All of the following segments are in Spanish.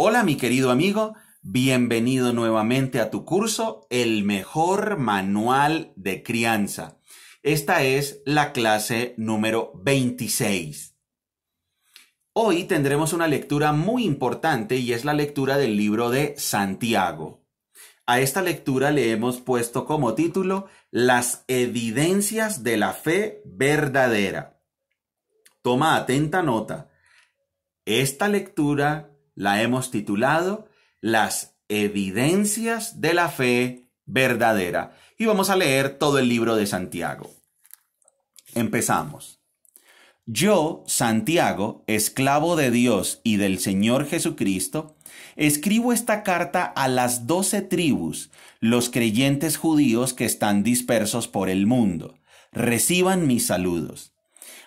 Hola mi querido amigo, bienvenido nuevamente a tu curso El mejor manual de crianza. Esta es la clase número 26. Hoy tendremos una lectura muy importante y es la lectura del libro de Santiago. A esta lectura le hemos puesto como título Las evidencias de la fe verdadera. Toma atenta nota. Esta lectura la hemos titulado Las evidencias de la fe verdadera. Y vamos a leer todo el libro de Santiago. Empezamos. Yo, Santiago, esclavo de Dios y del Señor Jesucristo, escribo esta carta a las doce tribus, los creyentes judíos que están dispersos por el mundo. Reciban mis saludos.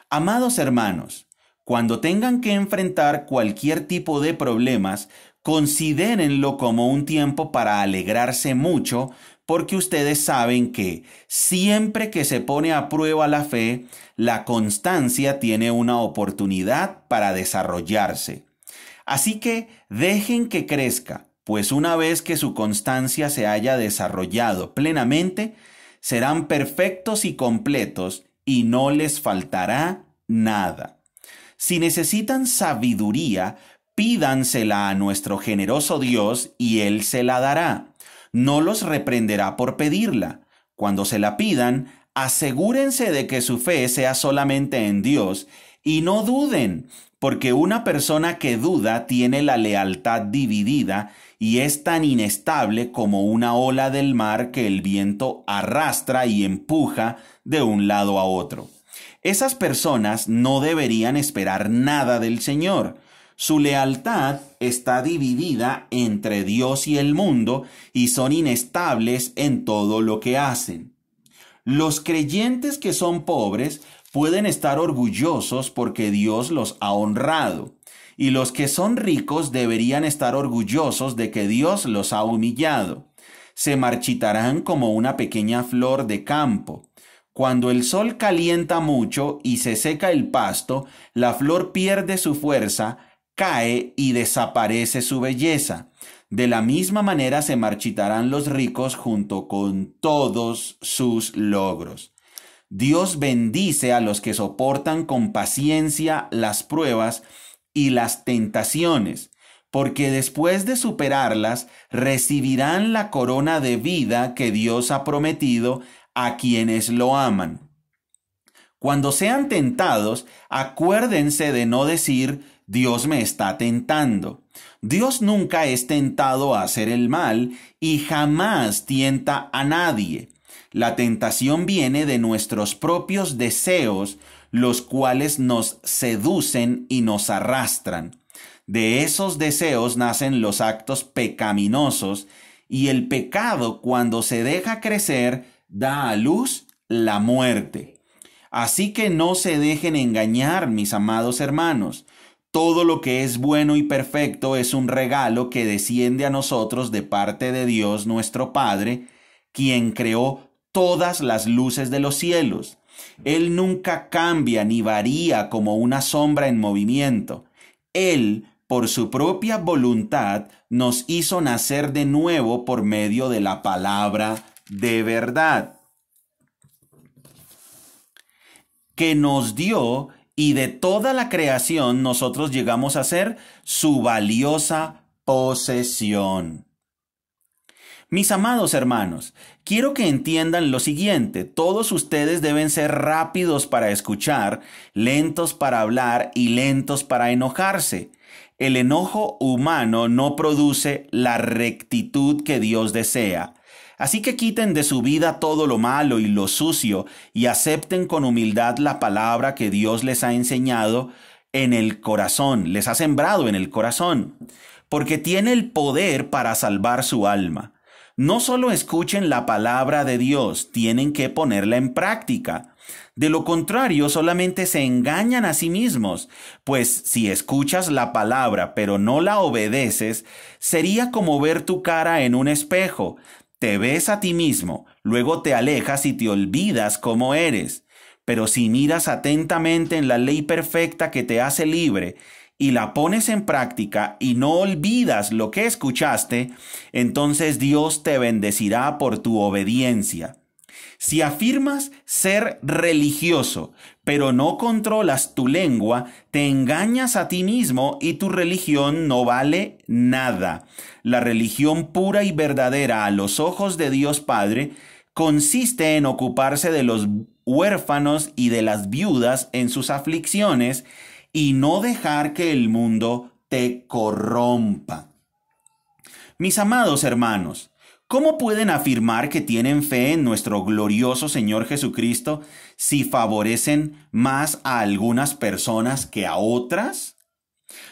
Amados hermanos, cuando tengan que enfrentar cualquier tipo de problemas, considérenlo como un tiempo para alegrarse mucho, porque ustedes saben que siempre que se pone a prueba la fe, la constancia tiene una oportunidad para desarrollarse. Así que dejen que crezca, pues una vez que su constancia se haya desarrollado plenamente, serán perfectos y completos y no les faltará nada. Si necesitan sabiduría, pídansela a nuestro generoso Dios y Él se la dará. No los reprenderá por pedirla. Cuando se la pidan, asegúrense de que su fe sea solamente en Dios y no duden, porque una persona que duda tiene la lealtad dividida y es tan inestable como una ola del mar que el viento arrastra y empuja de un lado a otro. Esas personas no deberían esperar nada del Señor. Su lealtad está dividida entre Dios y el mundo y son inestables en todo lo que hacen. Los creyentes que son pobres pueden estar orgullosos porque Dios los ha honrado, y los que son ricos deberían estar orgullosos de que Dios los ha humillado. Se marchitarán como una pequeña flor de campo. Cuando el sol calienta mucho y se seca el pasto, la flor pierde su fuerza, cae y desaparece su belleza. De la misma manera se marchitarán los ricos junto con todos sus logros. Dios bendice a los que soportan con paciencia las pruebas y las tentaciones, porque después de superarlas recibirán la corona de vida que Dios ha prometido a quienes lo aman. Cuando sean tentados, acuérdense de no decir, Dios me está tentando. Dios nunca es tentado a hacer el mal y jamás tienta a nadie. La tentación viene de nuestros propios deseos, los cuales nos seducen y nos arrastran. De esos deseos nacen los actos pecaminosos y el pecado cuando se deja crecer da a luz la muerte. Así que no se dejen engañar, mis amados hermanos. Todo lo que es bueno y perfecto es un regalo que desciende a nosotros de parte de Dios nuestro Padre, quien creó todas las luces de los cielos. Él nunca cambia ni varía como una sombra en movimiento. Él, por su propia voluntad, nos hizo nacer de nuevo por medio de la palabra de verdad que nos dio y de toda la creación nosotros llegamos a ser su valiosa posesión. Mis amados hermanos, quiero que entiendan lo siguiente, todos ustedes deben ser rápidos para escuchar, lentos para hablar y lentos para enojarse. El enojo humano no produce la rectitud que Dios desea. Así que quiten de su vida todo lo malo y lo sucio y acepten con humildad la palabra que Dios les ha enseñado en el corazón, les ha sembrado en el corazón, porque tiene el poder para salvar su alma. No solo escuchen la palabra de Dios, tienen que ponerla en práctica. De lo contrario, solamente se engañan a sí mismos, pues si escuchas la palabra pero no la obedeces, sería como ver tu cara en un espejo. Te ves a ti mismo, luego te alejas y te olvidas cómo eres. Pero si miras atentamente en la ley perfecta que te hace libre y la pones en práctica y no olvidas lo que escuchaste, entonces Dios te bendecirá por tu obediencia. Si afirmas ser religioso, pero no controlas tu lengua, te engañas a ti mismo y tu religión no vale nada. La religión pura y verdadera a los ojos de Dios Padre consiste en ocuparse de los huérfanos y de las viudas en sus aflicciones y no dejar que el mundo te corrompa. Mis amados hermanos, ¿Cómo pueden afirmar que tienen fe en nuestro glorioso Señor Jesucristo si favorecen más a algunas personas que a otras?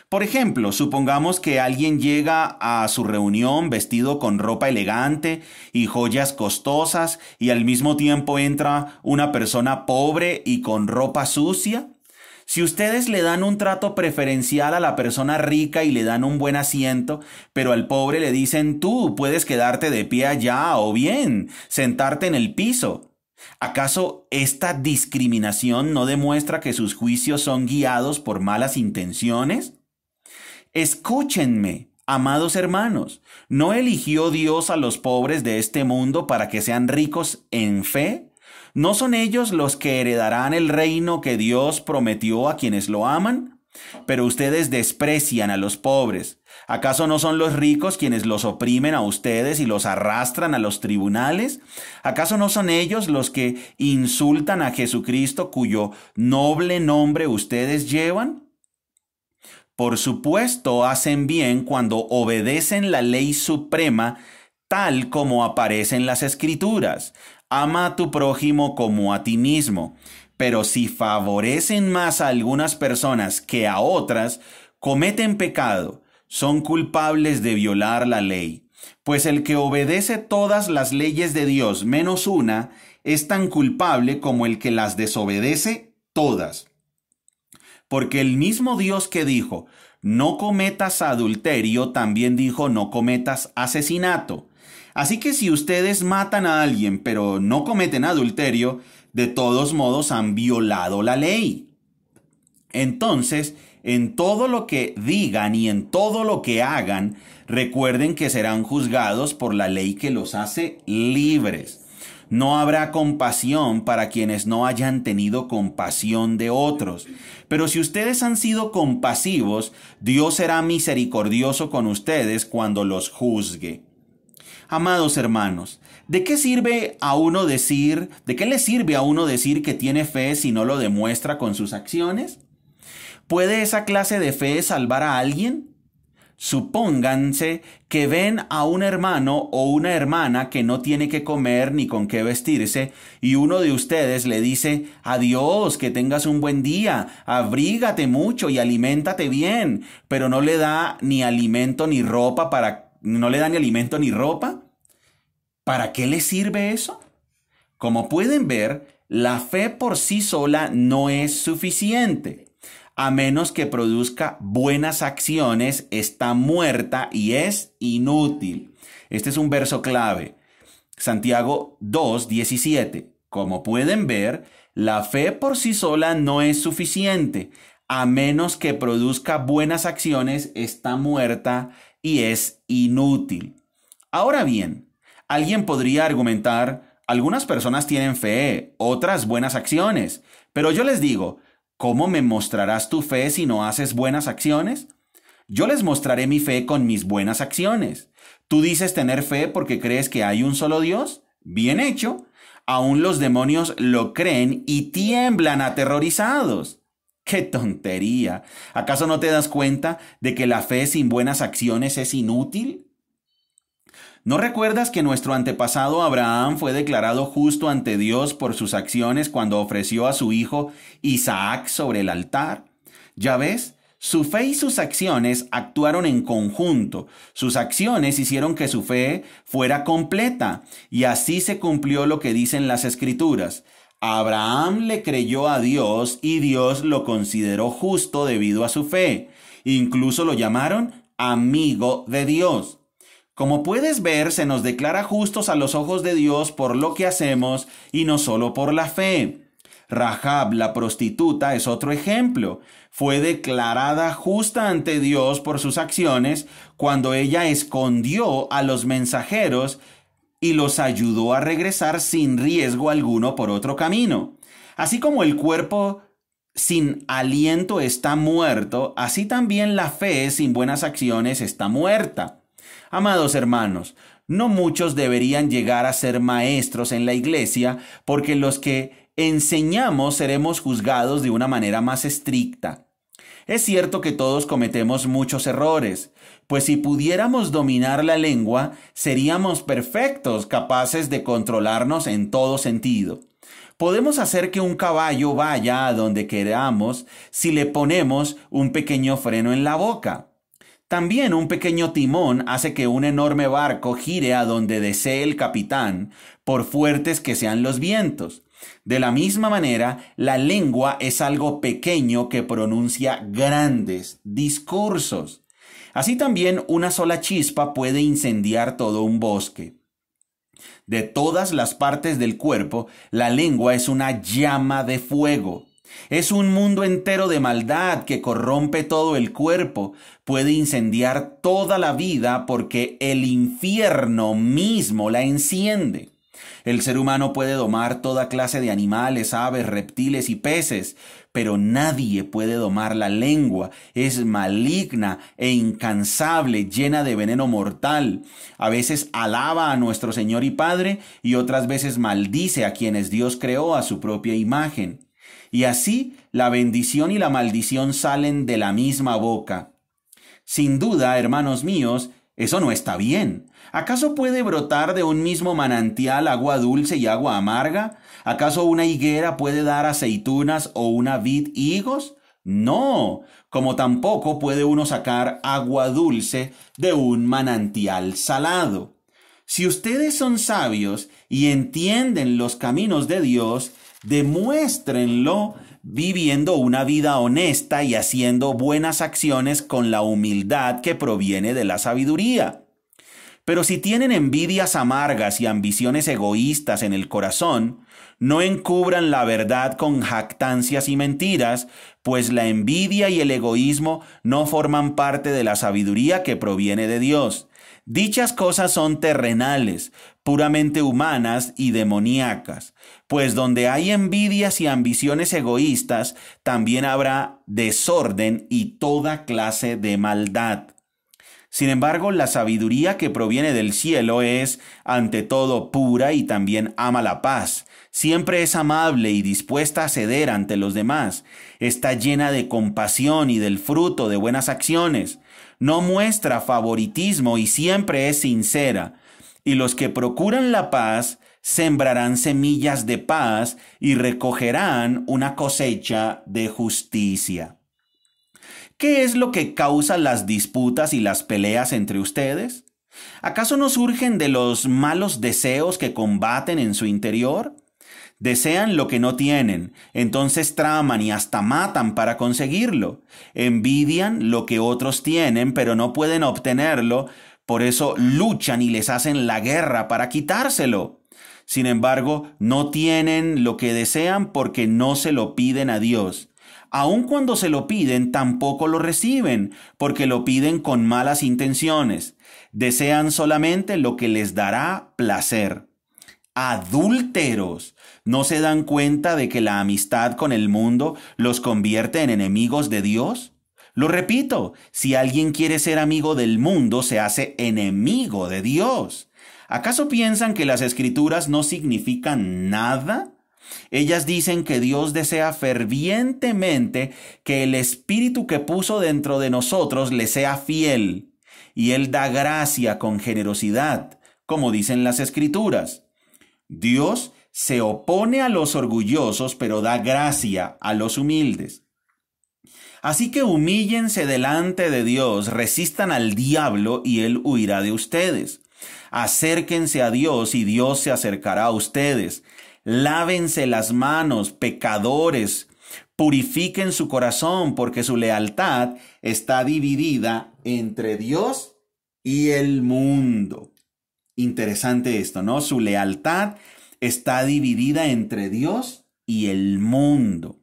Por ejemplo, supongamos que alguien llega a su reunión vestido con ropa elegante y joyas costosas y al mismo tiempo entra una persona pobre y con ropa sucia. Si ustedes le dan un trato preferencial a la persona rica y le dan un buen asiento, pero al pobre le dicen tú puedes quedarte de pie allá o bien sentarte en el piso, ¿acaso esta discriminación no demuestra que sus juicios son guiados por malas intenciones? Escúchenme, amados hermanos, ¿no eligió Dios a los pobres de este mundo para que sean ricos en fe? ¿No son ellos los que heredarán el reino que Dios prometió a quienes lo aman? Pero ustedes desprecian a los pobres. ¿Acaso no son los ricos quienes los oprimen a ustedes y los arrastran a los tribunales? ¿Acaso no son ellos los que insultan a Jesucristo cuyo noble nombre ustedes llevan? Por supuesto hacen bien cuando obedecen la ley suprema tal como aparece en las escrituras ama a tu prójimo como a ti mismo. Pero si favorecen más a algunas personas que a otras, cometen pecado, son culpables de violar la ley. Pues el que obedece todas las leyes de Dios menos una, es tan culpable como el que las desobedece todas. Porque el mismo Dios que dijo, no cometas adulterio, también dijo, no cometas asesinato. Así que si ustedes matan a alguien pero no cometen adulterio, de todos modos han violado la ley. Entonces, en todo lo que digan y en todo lo que hagan, recuerden que serán juzgados por la ley que los hace libres. No habrá compasión para quienes no hayan tenido compasión de otros. Pero si ustedes han sido compasivos, Dios será misericordioso con ustedes cuando los juzgue. Amados hermanos, ¿de qué sirve a uno decir, de qué le sirve a uno decir que tiene fe si no lo demuestra con sus acciones? ¿Puede esa clase de fe salvar a alguien? Supónganse que ven a un hermano o una hermana que no tiene que comer ni con qué vestirse, y uno de ustedes le dice, adiós, que tengas un buen día, abrígate mucho y aliméntate bien, pero no le da ni alimento ni ropa para no le dan ni alimento ni ropa. ¿Para qué le sirve eso? Como pueden ver, la fe por sí sola no es suficiente. A menos que produzca buenas acciones, está muerta y es inútil. Este es un verso clave. Santiago 2, 17. Como pueden ver, la fe por sí sola no es suficiente. A menos que produzca buenas acciones, está muerta y es inútil. Ahora bien, alguien podría argumentar, algunas personas tienen fe, otras buenas acciones, pero yo les digo, ¿cómo me mostrarás tu fe si no haces buenas acciones? Yo les mostraré mi fe con mis buenas acciones. ¿Tú dices tener fe porque crees que hay un solo Dios? Bien hecho. Aún los demonios lo creen y tiemblan aterrorizados. ¡Qué tontería! ¿Acaso no te das cuenta de que la fe sin buenas acciones es inútil? ¿No recuerdas que nuestro antepasado Abraham fue declarado justo ante Dios por sus acciones cuando ofreció a su hijo Isaac sobre el altar? Ya ves, su fe y sus acciones actuaron en conjunto. Sus acciones hicieron que su fe fuera completa, y así se cumplió lo que dicen las escrituras. Abraham le creyó a Dios y Dios lo consideró justo debido a su fe. Incluso lo llamaron amigo de Dios. Como puedes ver, se nos declara justos a los ojos de Dios por lo que hacemos y no solo por la fe. Rahab, la prostituta, es otro ejemplo. Fue declarada justa ante Dios por sus acciones cuando ella escondió a los mensajeros y los ayudó a regresar sin riesgo alguno por otro camino. Así como el cuerpo sin aliento está muerto, así también la fe sin buenas acciones está muerta. Amados hermanos, no muchos deberían llegar a ser maestros en la iglesia porque los que enseñamos seremos juzgados de una manera más estricta. Es cierto que todos cometemos muchos errores, pues si pudiéramos dominar la lengua, seríamos perfectos, capaces de controlarnos en todo sentido. Podemos hacer que un caballo vaya a donde queramos si le ponemos un pequeño freno en la boca. También un pequeño timón hace que un enorme barco gire a donde desee el capitán, por fuertes que sean los vientos. De la misma manera, la lengua es algo pequeño que pronuncia grandes discursos. Así también una sola chispa puede incendiar todo un bosque. De todas las partes del cuerpo, la lengua es una llama de fuego. Es un mundo entero de maldad que corrompe todo el cuerpo, puede incendiar toda la vida porque el infierno mismo la enciende. El ser humano puede domar toda clase de animales, aves, reptiles y peces, pero nadie puede domar la lengua. Es maligna e incansable, llena de veneno mortal. A veces alaba a nuestro Señor y Padre y otras veces maldice a quienes Dios creó a su propia imagen. Y así la bendición y la maldición salen de la misma boca. Sin duda, hermanos míos, eso no está bien. ¿Acaso puede brotar de un mismo manantial agua dulce y agua amarga? ¿Acaso una higuera puede dar aceitunas o una vid higos? No, como tampoco puede uno sacar agua dulce de un manantial salado. Si ustedes son sabios y entienden los caminos de Dios, demuéstrenlo viviendo una vida honesta y haciendo buenas acciones con la humildad que proviene de la sabiduría. Pero si tienen envidias amargas y ambiciones egoístas en el corazón, no encubran la verdad con jactancias y mentiras, pues la envidia y el egoísmo no forman parte de la sabiduría que proviene de Dios. Dichas cosas son terrenales, puramente humanas y demoníacas, pues donde hay envidias y ambiciones egoístas, también habrá desorden y toda clase de maldad. Sin embargo, la sabiduría que proviene del cielo es, ante todo, pura y también ama la paz. Siempre es amable y dispuesta a ceder ante los demás. Está llena de compasión y del fruto de buenas acciones. No muestra favoritismo y siempre es sincera. Y los que procuran la paz sembrarán semillas de paz y recogerán una cosecha de justicia. ¿Qué es lo que causa las disputas y las peleas entre ustedes? ¿Acaso no surgen de los malos deseos que combaten en su interior? Desean lo que no tienen, entonces traman y hasta matan para conseguirlo. Envidian lo que otros tienen, pero no pueden obtenerlo, por eso luchan y les hacen la guerra para quitárselo. Sin embargo, no tienen lo que desean porque no se lo piden a Dios aun cuando se lo piden, tampoco lo reciben, porque lo piden con malas intenciones. Desean solamente lo que les dará placer. Adúlteros. ¿No se dan cuenta de que la amistad con el mundo los convierte en enemigos de Dios? Lo repito, si alguien quiere ser amigo del mundo, se hace enemigo de Dios. ¿Acaso piensan que las escrituras no significan nada? Ellas dicen que Dios desea fervientemente que el Espíritu que puso dentro de nosotros le sea fiel, y Él da gracia con generosidad, como dicen las Escrituras. Dios se opone a los orgullosos, pero da gracia a los humildes. Así que humíllense delante de Dios, resistan al diablo y Él huirá de ustedes. Acérquense a Dios y Dios se acercará a ustedes. Lávense las manos, pecadores, purifiquen su corazón, porque su lealtad está dividida entre Dios y el mundo. Interesante esto, ¿no? Su lealtad está dividida entre Dios y el mundo.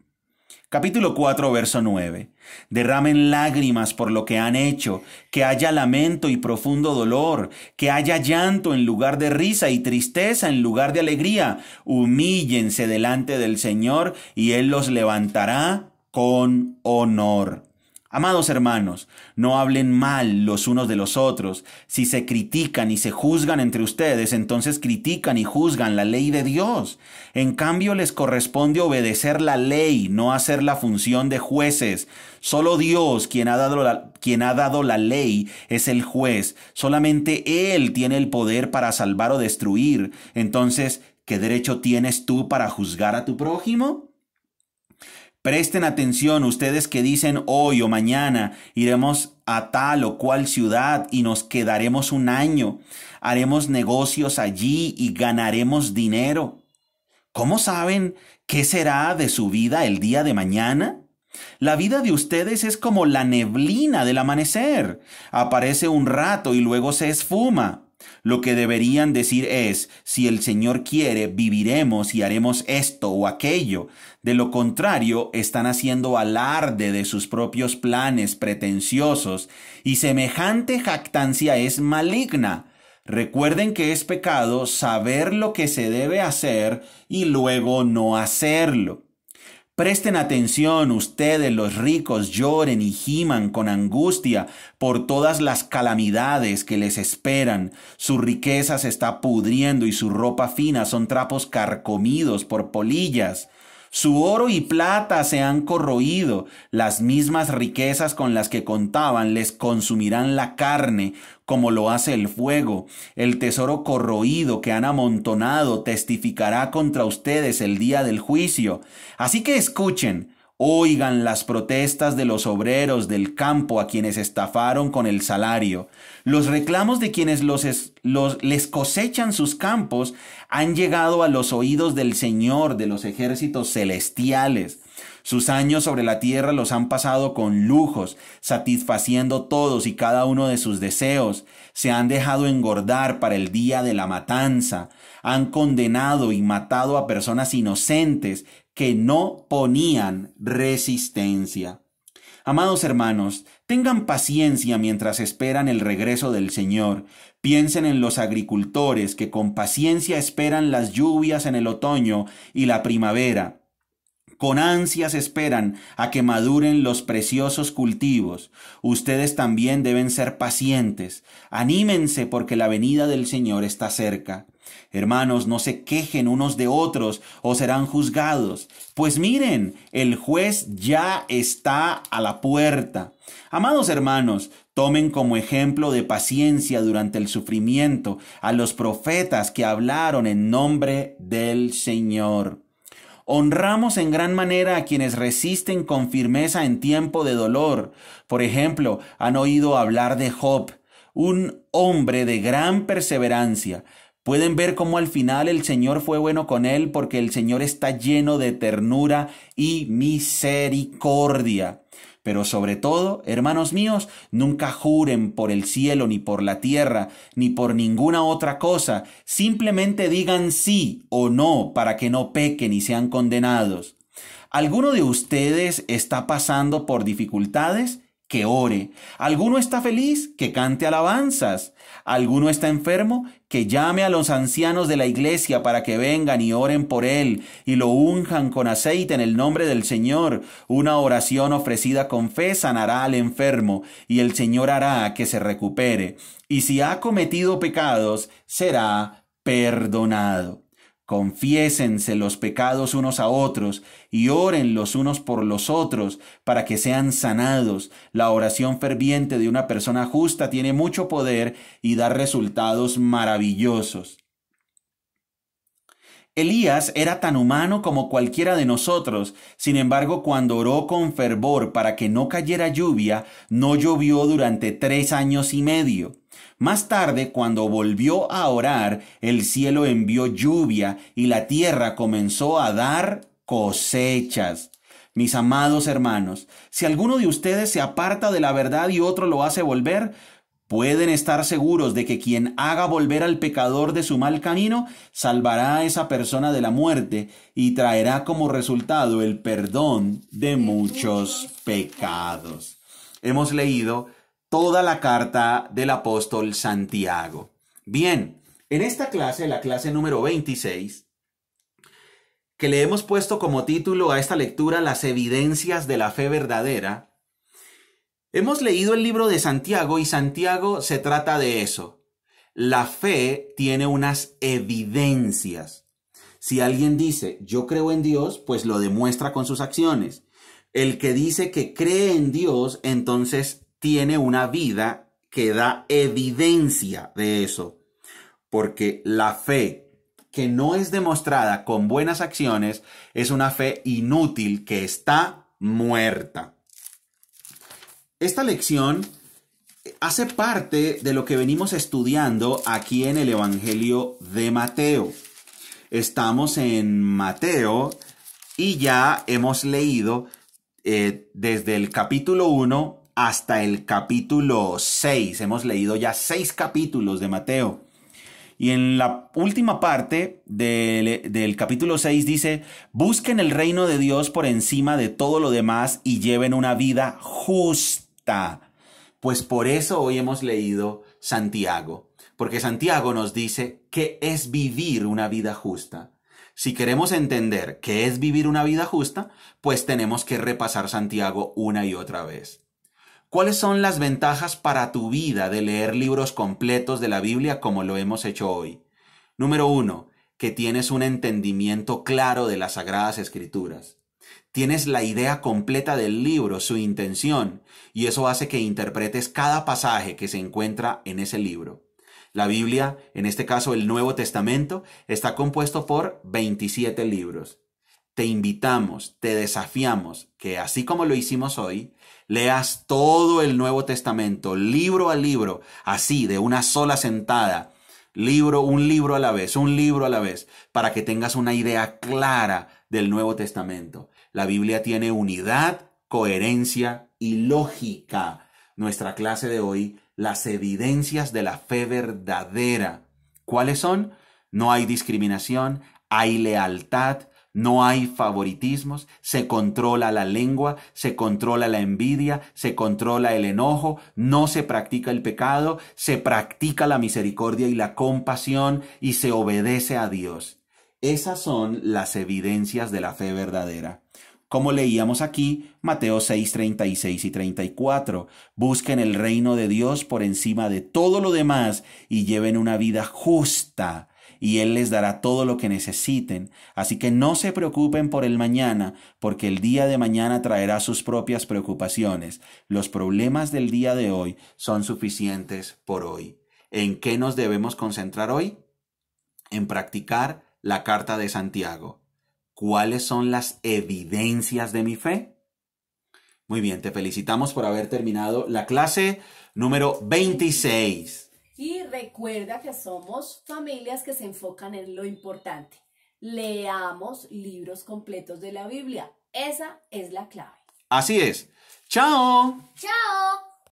Capítulo 4, verso 9. Derramen lágrimas por lo que han hecho, que haya lamento y profundo dolor, que haya llanto en lugar de risa y tristeza en lugar de alegría. Humíllense delante del Señor y Él los levantará con honor. Amados hermanos, no hablen mal los unos de los otros. Si se critican y se juzgan entre ustedes, entonces critican y juzgan la ley de Dios. En cambio, les corresponde obedecer la ley, no hacer la función de jueces. Solo Dios, quien ha dado la, quien ha dado la ley, es el juez. Solamente Él tiene el poder para salvar o destruir. Entonces, ¿qué derecho tienes tú para juzgar a tu prójimo? Presten atención ustedes que dicen hoy o mañana iremos a tal o cual ciudad y nos quedaremos un año, haremos negocios allí y ganaremos dinero. ¿Cómo saben qué será de su vida el día de mañana? La vida de ustedes es como la neblina del amanecer. Aparece un rato y luego se esfuma. Lo que deberían decir es, si el Señor quiere, viviremos y haremos esto o aquello. De lo contrario, están haciendo alarde de sus propios planes pretenciosos y semejante jactancia es maligna. Recuerden que es pecado saber lo que se debe hacer y luego no hacerlo. Presten atención, ustedes los ricos lloren y giman con angustia por todas las calamidades que les esperan. Su riqueza se está pudriendo y su ropa fina son trapos carcomidos por polillas. Su oro y plata se han corroído, las mismas riquezas con las que contaban les consumirán la carne, como lo hace el fuego. El tesoro corroído que han amontonado testificará contra ustedes el día del juicio. Así que escuchen, Oigan las protestas de los obreros del campo a quienes estafaron con el salario. Los reclamos de quienes los les cosechan sus campos han llegado a los oídos del Señor de los ejércitos celestiales. Sus años sobre la tierra los han pasado con lujos, satisfaciendo todos y cada uno de sus deseos. Se han dejado engordar para el día de la matanza. Han condenado y matado a personas inocentes que no ponían resistencia. Amados hermanos, tengan paciencia mientras esperan el regreso del Señor. Piensen en los agricultores que con paciencia esperan las lluvias en el otoño y la primavera. Con ansias esperan a que maduren los preciosos cultivos. Ustedes también deben ser pacientes. Anímense porque la venida del Señor está cerca. Hermanos, no se quejen unos de otros o serán juzgados. Pues miren, el juez ya está a la puerta. Amados hermanos, tomen como ejemplo de paciencia durante el sufrimiento a los profetas que hablaron en nombre del Señor. Honramos en gran manera a quienes resisten con firmeza en tiempo de dolor. Por ejemplo, han oído hablar de Job, un hombre de gran perseverancia. Pueden ver cómo al final el Señor fue bueno con él porque el Señor está lleno de ternura y misericordia. Pero sobre todo, hermanos míos, nunca juren por el cielo, ni por la tierra, ni por ninguna otra cosa. Simplemente digan sí o no para que no pequen y sean condenados. ¿Alguno de ustedes está pasando por dificultades? que ore. Alguno está feliz, que cante alabanzas. Alguno está enfermo, que llame a los ancianos de la iglesia para que vengan y oren por él y lo unjan con aceite en el nombre del Señor. Una oración ofrecida con fe sanará al enfermo y el Señor hará que se recupere. Y si ha cometido pecados, será perdonado. Confiésense los pecados unos a otros y oren los unos por los otros para que sean sanados. La oración ferviente de una persona justa tiene mucho poder y da resultados maravillosos. Elías era tan humano como cualquiera de nosotros, sin embargo cuando oró con fervor para que no cayera lluvia, no llovió durante tres años y medio. Más tarde, cuando volvió a orar, el cielo envió lluvia y la tierra comenzó a dar cosechas. Mis amados hermanos, si alguno de ustedes se aparta de la verdad y otro lo hace volver, pueden estar seguros de que quien haga volver al pecador de su mal camino, salvará a esa persona de la muerte y traerá como resultado el perdón de muchos pecados. Hemos leído toda la carta del apóstol Santiago. Bien, en esta clase, la clase número 26, que le hemos puesto como título a esta lectura Las evidencias de la fe verdadera, hemos leído el libro de Santiago y Santiago se trata de eso. La fe tiene unas evidencias. Si alguien dice, yo creo en Dios, pues lo demuestra con sus acciones. El que dice que cree en Dios, entonces tiene una vida que da evidencia de eso. Porque la fe que no es demostrada con buenas acciones es una fe inútil que está muerta. Esta lección hace parte de lo que venimos estudiando aquí en el Evangelio de Mateo. Estamos en Mateo y ya hemos leído eh, desde el capítulo 1 hasta el capítulo 6. Hemos leído ya seis capítulos de Mateo. Y en la última parte del, del, capítulo 6 dice, busquen el reino de Dios por encima de todo lo demás y lleven una vida justa. Pues por eso hoy hemos leído Santiago, porque Santiago nos dice qué es vivir una vida justa. Si queremos entender qué es vivir una vida justa, pues tenemos que repasar Santiago una y otra vez. ¿Cuáles son las ventajas para tu vida de leer libros completos de la Biblia como lo hemos hecho hoy? Número uno, que tienes un entendimiento claro de las Sagradas Escrituras. Tienes la idea completa del libro, su intención, y eso hace que interpretes cada pasaje que se encuentra en ese libro. La Biblia, en este caso el Nuevo Testamento, está compuesto por 27 libros. Te invitamos, te desafiamos que así como lo hicimos hoy, Leas todo el Nuevo Testamento, libro a libro, así, de una sola sentada. Libro, un libro a la vez, un libro a la vez, para que tengas una idea clara del Nuevo Testamento. La Biblia tiene unidad, coherencia y lógica. Nuestra clase de hoy, las evidencias de la fe verdadera. ¿Cuáles son? No hay discriminación, hay lealtad, no hay favoritismos, se controla la lengua, se controla la envidia, se controla el enojo, no se practica el pecado, se practica la misericordia y la compasión y se obedece a Dios. Esas son las evidencias de la fe verdadera. Como leíamos aquí, Mateo 6, 36 y 34, busquen el reino de Dios por encima de todo lo demás y lleven una vida justa y Él les dará todo lo que necesiten. Así que no se preocupen por el mañana, porque el día de mañana traerá sus propias preocupaciones. Los problemas del día de hoy son suficientes por hoy. ¿En qué nos debemos concentrar hoy? En practicar la carta de Santiago. ¿Cuáles son las evidencias de mi fe? Muy bien, te felicitamos por haber terminado la clase número 26. Y recuerda que somos familias que se enfocan en lo importante. Leamos libros completos de la Biblia. Esa es la clave. Así es. Chao. Chao.